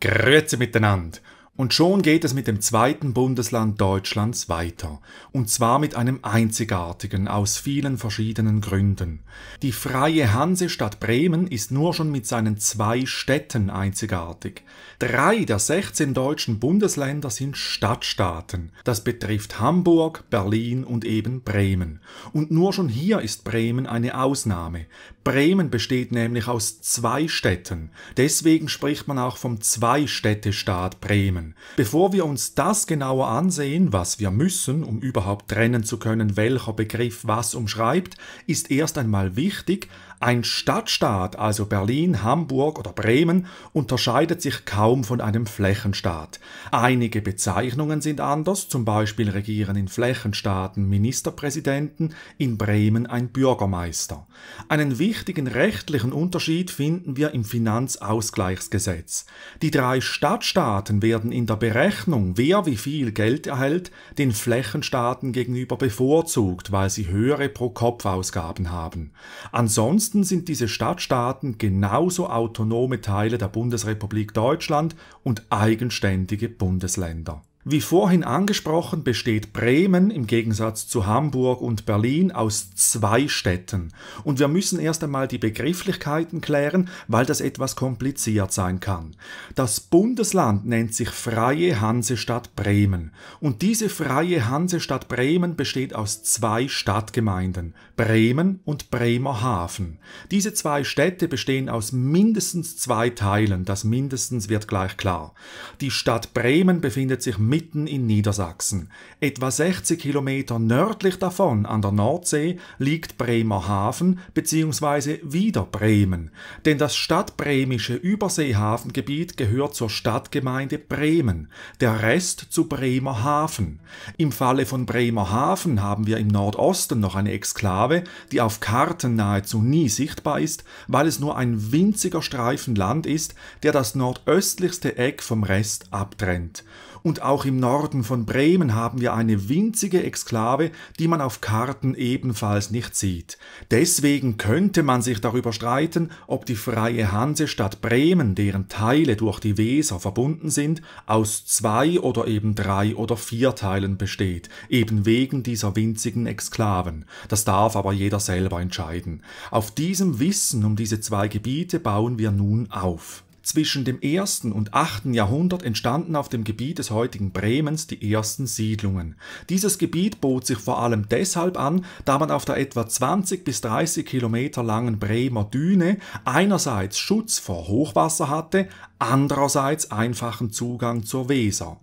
Grüezi miteinander und schon geht es mit dem zweiten Bundesland Deutschlands weiter, und zwar mit einem einzigartigen aus vielen verschiedenen Gründen. Die freie Hansestadt Bremen ist nur schon mit seinen zwei Städten einzigartig. Drei der 16 deutschen Bundesländer sind Stadtstaaten. Das betrifft Hamburg, Berlin und eben Bremen. Und nur schon hier ist Bremen eine Ausnahme. Bremen besteht nämlich aus zwei Städten. Deswegen spricht man auch vom Zwei-Städte-Staat Bremen. Bevor wir uns das genauer ansehen, was wir müssen, um überhaupt trennen zu können, welcher Begriff was umschreibt, ist erst einmal wichtig, ein Stadtstaat, also Berlin, Hamburg oder Bremen, unterscheidet sich kaum von einem Flächenstaat. Einige Bezeichnungen sind anders, zum Beispiel regieren in Flächenstaaten Ministerpräsidenten, in Bremen ein Bürgermeister. Einen wichtigen rechtlichen Unterschied finden wir im Finanzausgleichsgesetz. Die drei Stadtstaaten werden in der Berechnung, wer wie viel Geld erhält, den Flächenstaaten gegenüber bevorzugt, weil sie höhere Pro-Kopf-Ausgaben haben. Ansonsten Ansonsten sind diese Stadtstaaten genauso autonome Teile der Bundesrepublik Deutschland und eigenständige Bundesländer wie vorhin angesprochen, besteht Bremen im Gegensatz zu Hamburg und Berlin aus zwei Städten. Und wir müssen erst einmal die Begrifflichkeiten klären, weil das etwas kompliziert sein kann. Das Bundesland nennt sich Freie Hansestadt Bremen. Und diese Freie Hansestadt Bremen besteht aus zwei Stadtgemeinden, Bremen und Bremerhaven. Diese zwei Städte bestehen aus mindestens zwei Teilen. Das mindestens wird gleich klar. Die Stadt Bremen befindet sich mit mitten in Niedersachsen. Etwa 60 Kilometer nördlich davon an der Nordsee liegt Bremerhaven bzw. wieder Bremen, denn das stadtbremische Überseehafengebiet gehört zur Stadtgemeinde Bremen, der Rest zu Bremerhaven. Im Falle von Bremerhaven haben wir im Nordosten noch eine Exklave, die auf Karten nahezu nie sichtbar ist, weil es nur ein winziger Streifen Land ist, der das nordöstlichste Eck vom Rest abtrennt und auch im Norden von Bremen haben wir eine winzige Exklave, die man auf Karten ebenfalls nicht sieht. Deswegen könnte man sich darüber streiten, ob die freie Hansestadt Bremen, deren Teile durch die Weser verbunden sind, aus zwei oder eben drei oder vier Teilen besteht, eben wegen dieser winzigen Exklaven. Das darf aber jeder selber entscheiden. Auf diesem Wissen um diese zwei Gebiete bauen wir nun auf. Zwischen dem ersten und achten Jahrhundert entstanden auf dem Gebiet des heutigen Bremens die ersten Siedlungen. Dieses Gebiet bot sich vor allem deshalb an, da man auf der etwa 20 bis 30 Kilometer langen Bremer Düne einerseits Schutz vor Hochwasser hatte, andererseits einfachen Zugang zur Weser.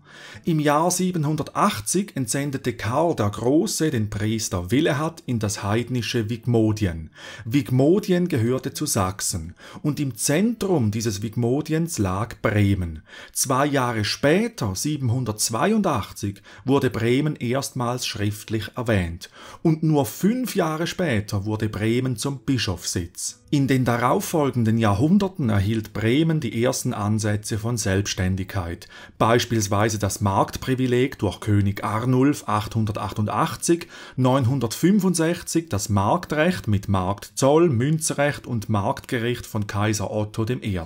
Im Jahr 780 entsendete Karl der Große den Priester Willehad in das heidnische Wigmodien. Wigmodien gehörte zu Sachsen und im Zentrum dieses Wigmodien Kustodiens lag Bremen. Zwei Jahre später, 782, wurde Bremen erstmals schriftlich erwähnt und nur fünf Jahre später wurde Bremen zum Bischofssitz. In den darauffolgenden Jahrhunderten erhielt Bremen die ersten Ansätze von Selbstständigkeit, beispielsweise das Marktprivileg durch König Arnulf 888, 965 das Marktrecht mit Marktzoll, Münzrecht und Marktgericht von Kaiser Otto I.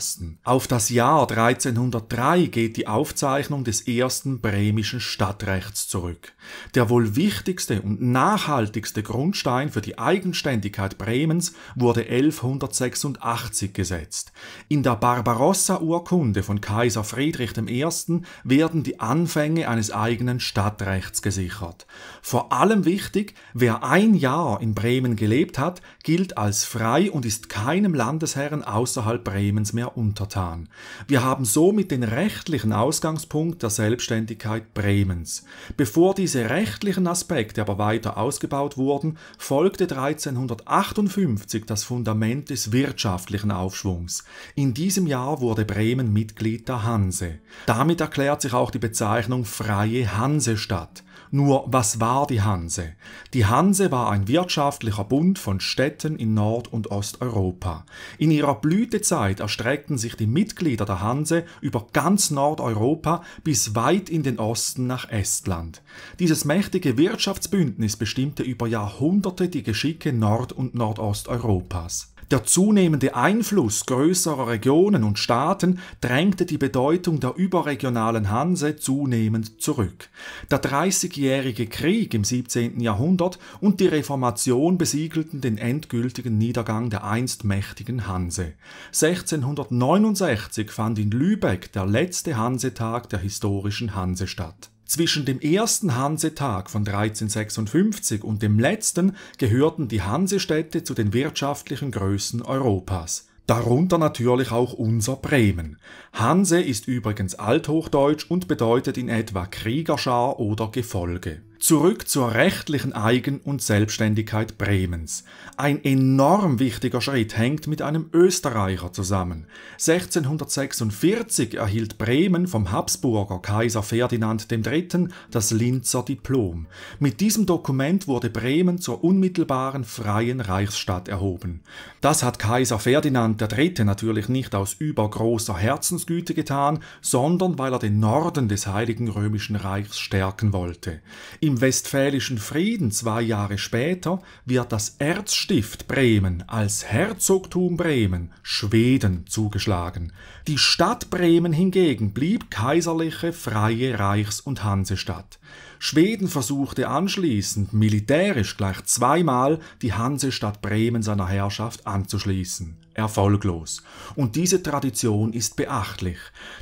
Auf das Jahr 1303 geht die Aufzeichnung des ersten bremischen Stadtrechts zurück. Der wohl wichtigste und nachhaltigste Grundstein für die Eigenständigkeit Bremens wurde 1186 gesetzt. In der Barbarossa-Urkunde von Kaiser Friedrich I. werden die Anfänge eines eigenen Stadtrechts gesichert. Vor allem wichtig, wer ein Jahr in Bremen gelebt hat, gilt als frei und ist keinem Landesherren außerhalb Bremens mehr untertan. Ungarn. Wir haben somit den rechtlichen Ausgangspunkt der Selbstständigkeit Bremens. Bevor diese rechtlichen Aspekte aber weiter ausgebaut wurden, folgte 1358 das Fundament des wirtschaftlichen Aufschwungs. In diesem Jahr wurde Bremen Mitglied der Hanse. Damit erklärt sich auch die Bezeichnung Freie Hansestadt. Nur was war die Hanse? Die Hanse war ein wirtschaftlicher Bund von Städten in Nord- und Osteuropa. In ihrer Blütezeit erstreckten sich die Mitglieder der Hanse über ganz Nordeuropa bis weit in den Osten nach Estland. Dieses mächtige Wirtschaftsbündnis bestimmte über Jahrhunderte die Geschicke Nord- und Nordosteuropas. Der zunehmende Einfluss größerer Regionen und Staaten drängte die Bedeutung der überregionalen Hanse zunehmend zurück. Der Dreißigjährige Krieg im 17. Jahrhundert und die Reformation besiegelten den endgültigen Niedergang der einst mächtigen Hanse. 1669 fand in Lübeck der letzte Hansetag der historischen Hanse statt. Zwischen dem ersten Hansetag von 1356 und dem letzten gehörten die Hansestädte zu den wirtschaftlichen Größen Europas. Darunter natürlich auch unser Bremen. Hanse ist übrigens althochdeutsch und bedeutet in etwa Kriegerschar oder Gefolge. Zurück zur rechtlichen Eigen- und Selbstständigkeit Bremens. Ein enorm wichtiger Schritt hängt mit einem Österreicher zusammen. 1646 erhielt Bremen vom Habsburger Kaiser Ferdinand III. das Linzer Diplom. Mit diesem Dokument wurde Bremen zur unmittelbaren freien Reichsstadt erhoben. Das hat Kaiser Ferdinand III. natürlich nicht aus übergroßer Herzensgüte getan, sondern weil er den Norden des Heiligen Römischen Reichs stärken wollte. Im Westfälischen Frieden zwei Jahre später wird das Erzstift Bremen als Herzogtum Bremen Schweden zugeschlagen. Die Stadt Bremen hingegen blieb kaiserliche, freie Reichs- und Hansestadt. Schweden versuchte anschließend militärisch gleich zweimal die Hansestadt Bremen seiner Herrschaft anzuschließen erfolglos. Und diese Tradition ist beachtlich.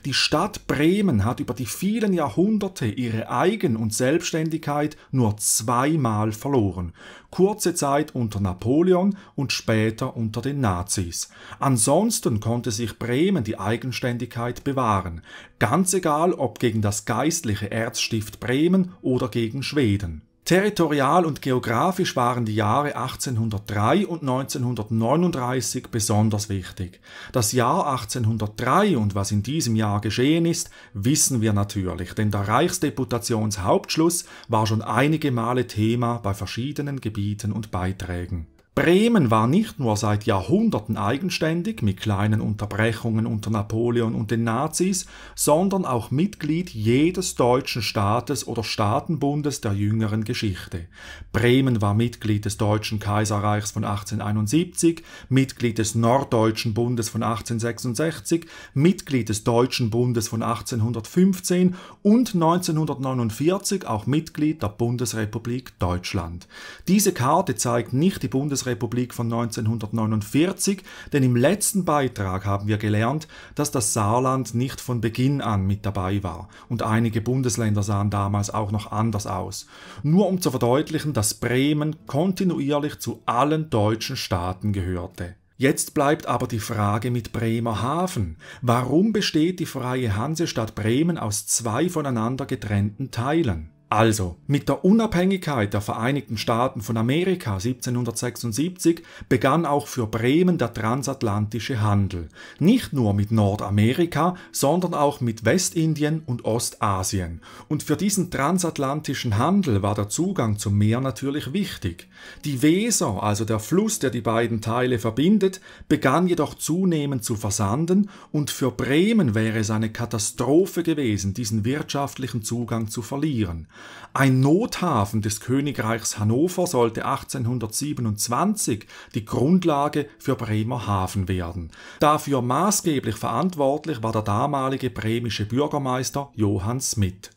Die Stadt Bremen hat über die vielen Jahrhunderte ihre Eigen- und Selbstständigkeit nur zweimal verloren. Kurze Zeit unter Napoleon und später unter den Nazis. Ansonsten konnte sich Bremen die Eigenständigkeit bewahren. Ganz egal, ob gegen das geistliche Erzstift Bremen oder gegen Schweden. Territorial und geografisch waren die Jahre 1803 und 1939 besonders wichtig. Das Jahr 1803 und was in diesem Jahr geschehen ist, wissen wir natürlich, denn der Reichsdeputationshauptschluss war schon einige Male Thema bei verschiedenen Gebieten und Beiträgen. Bremen war nicht nur seit Jahrhunderten eigenständig mit kleinen Unterbrechungen unter Napoleon und den Nazis, sondern auch Mitglied jedes deutschen Staates oder Staatenbundes der jüngeren Geschichte. Bremen war Mitglied des Deutschen Kaiserreichs von 1871, Mitglied des Norddeutschen Bundes von 1866, Mitglied des Deutschen Bundes von 1815 und 1949 auch Mitglied der Bundesrepublik Deutschland. Diese Karte zeigt nicht die Bundesrepublik Bundesrepublik von 1949, denn im letzten Beitrag haben wir gelernt, dass das Saarland nicht von Beginn an mit dabei war und einige Bundesländer sahen damals auch noch anders aus. Nur um zu verdeutlichen, dass Bremen kontinuierlich zu allen deutschen Staaten gehörte. Jetzt bleibt aber die Frage mit Bremerhaven. Warum besteht die freie Hansestadt Bremen aus zwei voneinander getrennten Teilen? Also, mit der Unabhängigkeit der Vereinigten Staaten von Amerika 1776 begann auch für Bremen der transatlantische Handel, nicht nur mit Nordamerika, sondern auch mit Westindien und Ostasien. Und für diesen transatlantischen Handel war der Zugang zum Meer natürlich wichtig. Die Weser, also der Fluss, der die beiden Teile verbindet, begann jedoch zunehmend zu versanden und für Bremen wäre es eine Katastrophe gewesen, diesen wirtschaftlichen Zugang zu verlieren. Ein Nothafen des Königreichs Hannover sollte 1827 die Grundlage für Bremerhaven werden. Dafür maßgeblich verantwortlich war der damalige bremische Bürgermeister Johann Smith.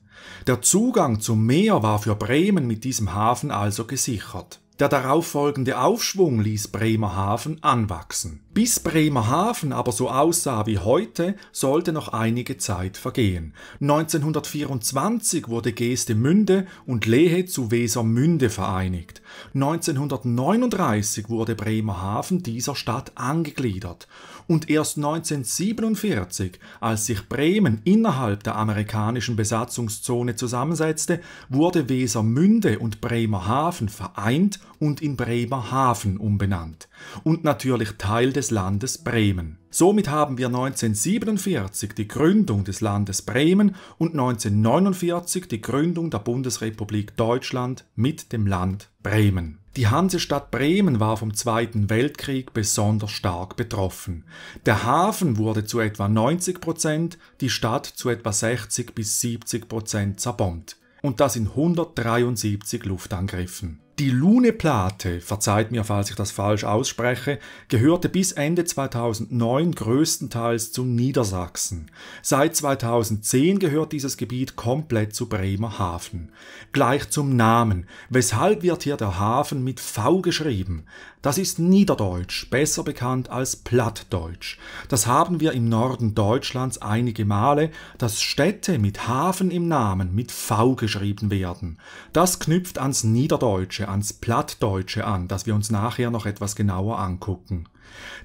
Der Zugang zum Meer war für Bremen mit diesem Hafen also gesichert. Der darauffolgende Aufschwung ließ Bremerhaven anwachsen. Bis Bremerhaven aber so aussah wie heute, sollte noch einige Zeit vergehen. 1924 wurde Geestemünde und Lehe zu Wesermünde vereinigt. 1939 wurde Bremerhaven dieser Stadt angegliedert. Und erst 1947, als sich Bremen innerhalb der amerikanischen Besatzungszone zusammensetzte, wurde Wesermünde und Bremerhaven vereint und in Bremerhaven umbenannt. Und natürlich Teil des Landes Bremen. Somit haben wir 1947 die Gründung des Landes Bremen und 1949 die Gründung der Bundesrepublik Deutschland mit dem Land Bremen. Die Hansestadt Bremen war vom Zweiten Weltkrieg besonders stark betroffen. Der Hafen wurde zu etwa 90 Prozent, die Stadt zu etwa 60 bis 70 Prozent zerbombt. Und das in 173 Luftangriffen. Die lune verzeiht mir, falls ich das falsch ausspreche, gehörte bis Ende 2009 größtenteils zu Niedersachsen. Seit 2010 gehört dieses Gebiet komplett zu Bremerhaven. Gleich zum Namen. Weshalb wird hier der Hafen mit V geschrieben? Das ist Niederdeutsch, besser bekannt als Plattdeutsch. Das haben wir im Norden Deutschlands einige Male, dass Städte mit Hafen im Namen mit V geschrieben werden. Das knüpft ans Niederdeutsche ans Plattdeutsche an, das wir uns nachher noch etwas genauer angucken.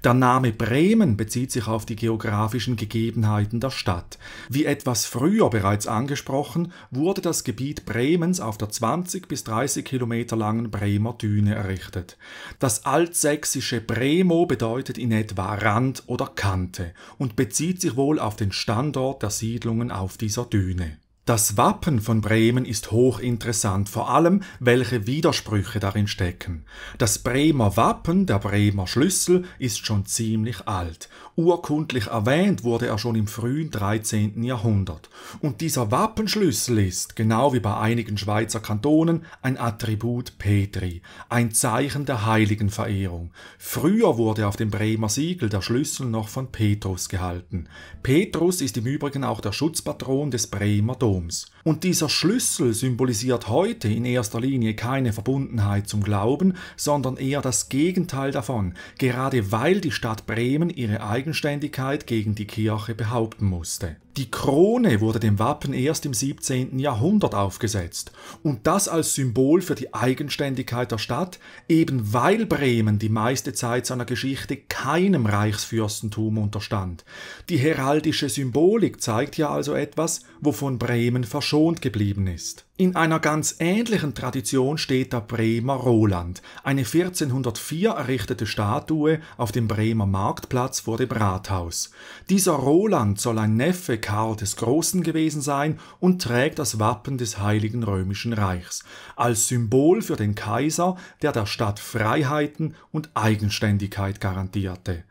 Der Name Bremen bezieht sich auf die geografischen Gegebenheiten der Stadt. Wie etwas früher bereits angesprochen, wurde das Gebiet Bremens auf der 20 bis 30 Kilometer langen Bremer Düne errichtet. Das altsächsische Bremo bedeutet in etwa Rand oder Kante und bezieht sich wohl auf den Standort der Siedlungen auf dieser Düne. Das Wappen von Bremen ist hochinteressant, vor allem welche Widersprüche darin stecken. Das Bremer Wappen, der Bremer Schlüssel, ist schon ziemlich alt Urkundlich erwähnt wurde er schon im frühen 13. Jahrhundert. Und dieser Wappenschlüssel ist, genau wie bei einigen Schweizer Kantonen, ein Attribut Petri, ein Zeichen der Heiligenverehrung. Früher wurde auf dem Bremer Siegel der Schlüssel noch von Petrus gehalten. Petrus ist im Übrigen auch der Schutzpatron des Bremer Doms. Und dieser Schlüssel symbolisiert heute in erster Linie keine Verbundenheit zum Glauben, sondern eher das Gegenteil davon, gerade weil die Stadt Bremen ihre eigene Eigenständigkeit gegen die Kirche behaupten musste. Die Krone wurde dem Wappen erst im 17. Jahrhundert aufgesetzt und das als Symbol für die Eigenständigkeit der Stadt, eben weil Bremen die meiste Zeit seiner Geschichte keinem Reichsfürstentum unterstand. Die heraldische Symbolik zeigt ja also etwas, wovon Bremen verschont geblieben ist. In einer ganz ähnlichen Tradition steht der Bremer Roland, eine 1404 errichtete Statue auf dem Bremer Marktplatz vor dem Rathaus. Dieser Roland soll ein Neffe Karl des Großen gewesen sein und trägt das Wappen des Heiligen Römischen Reichs, als Symbol für den Kaiser, der der Stadt Freiheiten und Eigenständigkeit garantierte.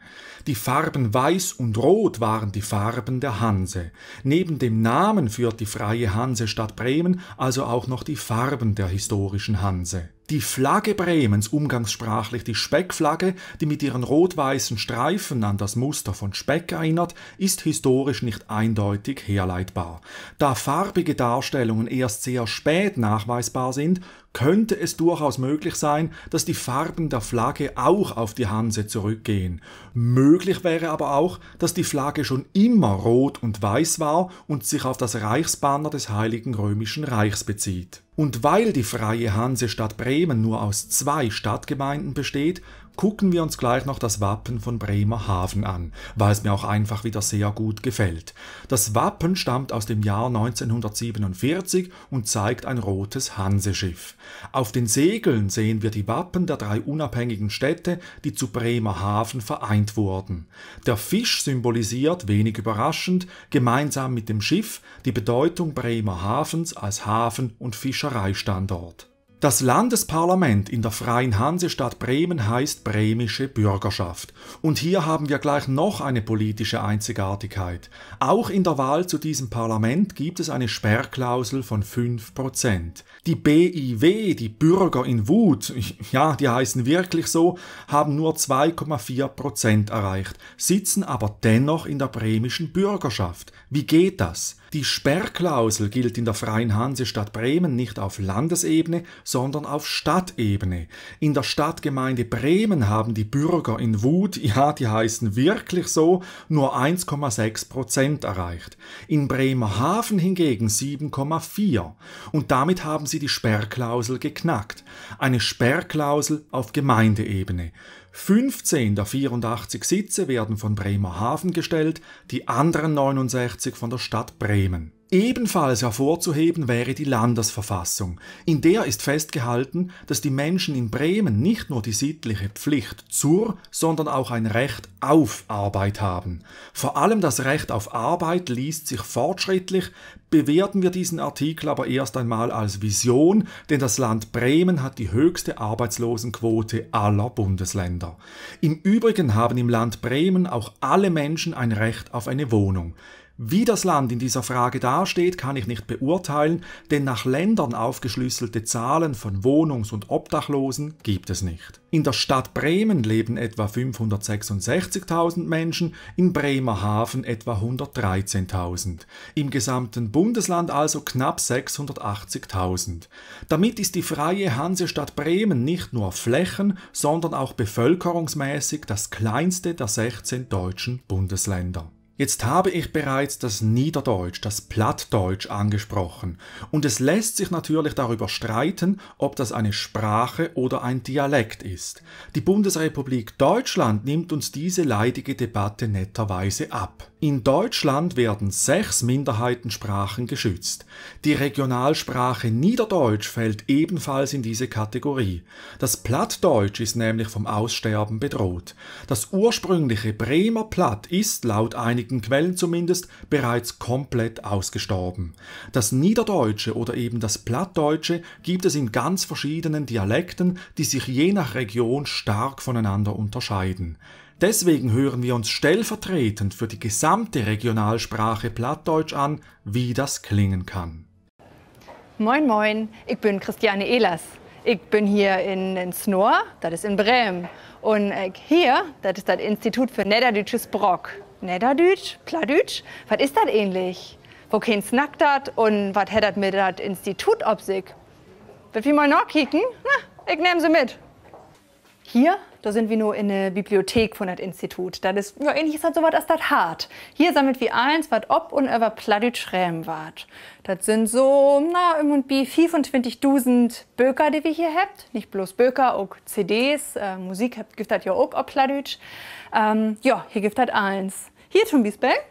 Die Farben Weiß und Rot waren die Farben der Hanse. Neben dem Namen führt die Freie Hansestadt Bremen also auch noch die Farben der historischen Hanse. Die Flagge Bremens, umgangssprachlich die Speckflagge, die mit ihren rot-weißen Streifen an das Muster von Speck erinnert, ist historisch nicht eindeutig herleitbar. Da farbige Darstellungen erst sehr spät nachweisbar sind, könnte es durchaus möglich sein, dass die Farben der Flagge auch auf die Hanse zurückgehen. Möglich wäre aber auch, dass die Flagge schon immer rot und weiß war und sich auf das Reichsbanner des Heiligen Römischen Reichs bezieht. Und weil die Freie Hansestadt Bremen nur aus zwei Stadtgemeinden besteht, Gucken wir uns gleich noch das Wappen von Bremerhaven an, weil es mir auch einfach wieder sehr gut gefällt. Das Wappen stammt aus dem Jahr 1947 und zeigt ein rotes Hanseschiff. Auf den Segeln sehen wir die Wappen der drei unabhängigen Städte, die zu Bremerhaven vereint wurden. Der Fisch symbolisiert, wenig überraschend, gemeinsam mit dem Schiff die Bedeutung Bremerhavens als Hafen- und Fischereistandort. Das Landesparlament in der Freien Hansestadt Bremen heißt Bremische Bürgerschaft. Und hier haben wir gleich noch eine politische Einzigartigkeit. Auch in der Wahl zu diesem Parlament gibt es eine Sperrklausel von 5%. Die BIW, die Bürger in Wut, ja, die heißen wirklich so, haben nur 2,4% erreicht, sitzen aber dennoch in der bremischen Bürgerschaft. Wie geht das? Die Sperrklausel gilt in der Freien Hansestadt Bremen nicht auf Landesebene, sondern auf Stadtebene. In der Stadtgemeinde Bremen haben die Bürger in Wut, ja, die heißen wirklich so, nur 1,6 Prozent erreicht. In Bremerhaven hingegen 7,4. Und damit haben sie die Sperrklausel geknackt. Eine Sperrklausel auf Gemeindeebene. 15 der 84 Sitze werden von Bremerhaven gestellt, die anderen 69 von der Stadt Bremen. Ebenfalls hervorzuheben wäre die Landesverfassung. In der ist festgehalten, dass die Menschen in Bremen nicht nur die sittliche Pflicht zur, sondern auch ein Recht auf Arbeit haben. Vor allem das Recht auf Arbeit liest sich fortschrittlich, bewerten wir diesen Artikel aber erst einmal als Vision, denn das Land Bremen hat die höchste Arbeitslosenquote aller Bundesländer. Im Übrigen haben im Land Bremen auch alle Menschen ein Recht auf eine Wohnung. Wie das Land in dieser Frage dasteht, kann ich nicht beurteilen, denn nach Ländern aufgeschlüsselte Zahlen von Wohnungs- und Obdachlosen gibt es nicht. In der Stadt Bremen leben etwa 566.000 Menschen, in Bremerhaven etwa 113.000, im gesamten Bundesland also knapp 680.000. Damit ist die freie Hansestadt Bremen nicht nur flächen, sondern auch bevölkerungsmäßig das kleinste der 16 deutschen Bundesländer. Jetzt habe ich bereits das Niederdeutsch, das Plattdeutsch angesprochen, und es lässt sich natürlich darüber streiten, ob das eine Sprache oder ein Dialekt ist. Die Bundesrepublik Deutschland nimmt uns diese leidige Debatte netterweise ab. In Deutschland werden sechs Minderheitensprachen geschützt. Die Regionalsprache Niederdeutsch fällt ebenfalls in diese Kategorie. Das Plattdeutsch ist nämlich vom Aussterben bedroht. Das ursprüngliche Bremer Platt ist laut einigen heurigen Quellen zumindest bereits komplett ausgestorben. Das Niederdeutsche oder eben das Plattdeutsche gibt es in ganz verschiedenen Dialekten, die sich je nach Region stark voneinander unterscheiden. Deswegen hören wir uns stellvertretend für die gesamte Regionalsprache Plattdeutsch an, wie das klingen kann. Moin moin, ich bin Christiane Ehlers. Ich bin hier in, in Snor, das ist in Bremen. Und äh, hier, das ist das Institut für Niederdeutsches Brock. Niederdeutsch, Plattdeutsch, was ist das ähnlich? Wo kein snackt dat und was hättet mit dat Institut ob sich? Wird wie mal nachkicken? Na, ich nehme sie mit. Hier da sind wir nur in der Bibliothek von dem Institut. Das ist ja ähnlich ist halt so was als das hart. Hier sammelt wir eins, was ob und über Pladüt schräm wart. Das sind so, na, im und bi 25.000 Böker, die wir hier habt. Nicht bloß Böker, auch CDs. Äh, Musik habt, gibt das ja auch ob Pladüt. Ähm, ja, hier gibt das eins. Hier schon Biesbeck.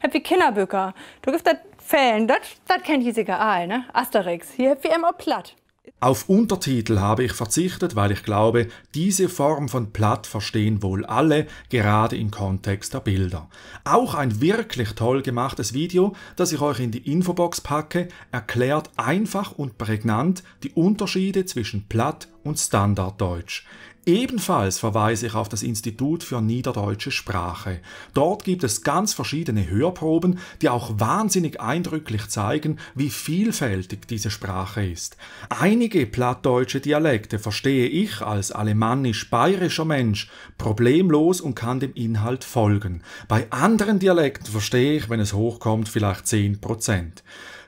Habt wir Kinderböker. Du gibt das Fällen. Das kennt hier sogar ne? Asterix. Hier habt wir immer platt. Auf Untertitel habe ich verzichtet, weil ich glaube, diese Form von Platt verstehen wohl alle, gerade im Kontext der Bilder. Auch ein wirklich toll gemachtes Video, das ich euch in die Infobox packe, erklärt einfach und prägnant die Unterschiede zwischen Platt und Standarddeutsch. Ebenfalls verweise ich auf das Institut für Niederdeutsche Sprache. Dort gibt es ganz verschiedene Hörproben, die auch wahnsinnig eindrücklich zeigen, wie vielfältig diese Sprache ist. Einige plattdeutsche Dialekte verstehe ich als alemannisch-bayerischer Mensch problemlos und kann dem Inhalt folgen. Bei anderen Dialekten verstehe ich, wenn es hochkommt, vielleicht 10 Prozent.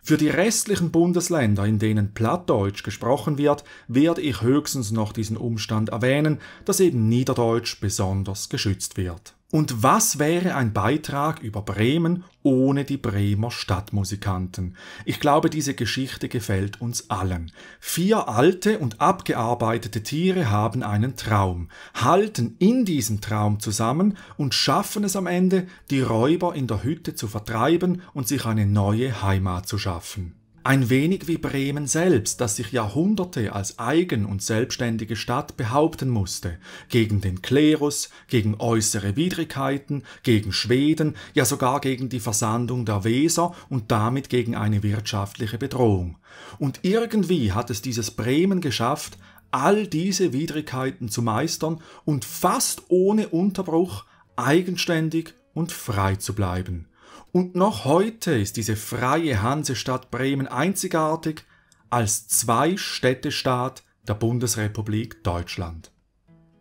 Für die restlichen Bundesländer, in denen Plattdeutsch gesprochen wird, werde ich höchstens noch diesen Umstand erwähnen, dass eben Niederdeutsch besonders geschützt wird und was wäre ein Beitrag über Bremen ohne die Bremer Stadtmusikanten? Ich glaube, diese Geschichte gefällt uns allen. Vier alte und abgearbeitete Tiere haben einen Traum, halten in diesem Traum zusammen und schaffen es am Ende, die Räuber in der Hütte zu vertreiben und sich eine neue Heimat zu schaffen. Ein wenig wie Bremen selbst, das sich Jahrhunderte als eigen und selbstständige Stadt behaupten musste, gegen den Klerus, gegen äußere Widrigkeiten, gegen Schweden, ja sogar gegen die Versandung der Weser und damit gegen eine wirtschaftliche Bedrohung. Und irgendwie hat es dieses Bremen geschafft, all diese Widrigkeiten zu meistern und fast ohne Unterbruch eigenständig und frei zu bleiben. Und noch heute ist diese freie Hansestadt Bremen einzigartig als Zwei-Städtestaat der Bundesrepublik Deutschland.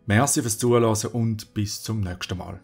Merci fürs Zuhören und bis zum nächsten Mal.